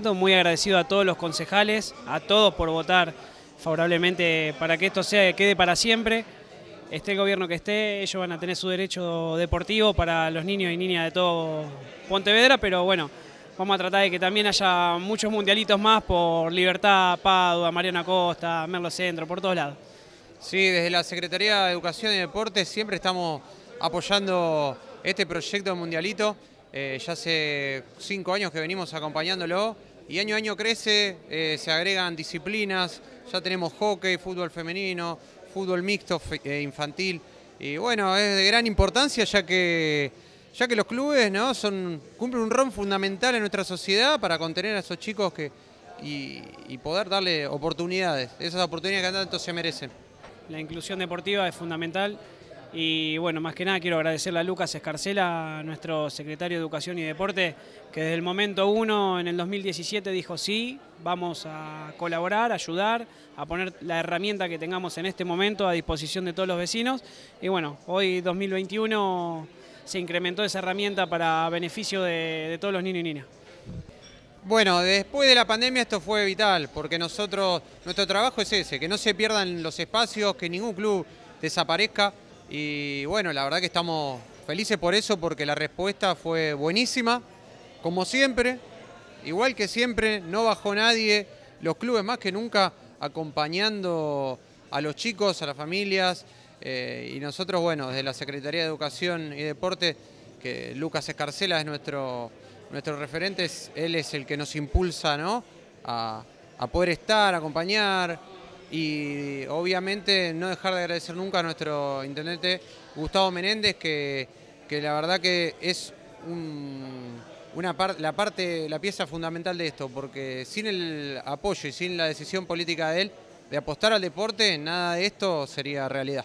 Muy agradecido a todos los concejales, a todos por votar favorablemente para que esto sea, quede para siempre. este el gobierno que esté, ellos van a tener su derecho deportivo para los niños y niñas de todo Pontevedra, pero bueno, vamos a tratar de que también haya muchos mundialitos más por Libertad, Padua, Mariana Costa, Merlo Centro, por todos lados. Sí, desde la Secretaría de Educación y Deportes siempre estamos apoyando este proyecto de mundialito. Eh, ya hace cinco años que venimos acompañándolo y año a año crece, eh, se agregan disciplinas, ya tenemos hockey, fútbol femenino, fútbol mixto eh, infantil y bueno, es de gran importancia ya que, ya que los clubes ¿no? cumplen un rol fundamental en nuestra sociedad para contener a esos chicos que, y, y poder darle oportunidades, esas oportunidades que tanto se merecen. La inclusión deportiva es fundamental. Y bueno, más que nada quiero agradecerle a Lucas Escarcela, nuestro secretario de Educación y Deporte, que desde el momento uno, en el 2017, dijo sí, vamos a colaborar, ayudar, a poner la herramienta que tengamos en este momento a disposición de todos los vecinos. Y bueno, hoy 2021 se incrementó esa herramienta para beneficio de, todos los niños y niñas. Bueno, después de la pandemia esto fue vital, porque nosotros, nuestro trabajo es ese, que no se pierdan los espacios, que ningún club desaparezca. Y bueno, la verdad que estamos felices por eso, porque la respuesta fue buenísima, como siempre, igual que siempre, no bajó nadie, los clubes más que nunca acompañando a los chicos, a las familias, eh, y nosotros, bueno, desde la Secretaría de Educación y Deporte, que Lucas Escarcela es nuestro, nuestro referente, él es el que nos impulsa ¿no? a, a poder estar, acompañar, y obviamente no dejar de agradecer nunca a nuestro intendente Gustavo Menéndez, que, la verdad que es una la parte, la pieza fundamental de esto, porque sin el apoyo y sin la decisión política de él de apostar al deporte, nada de esto sería realidad.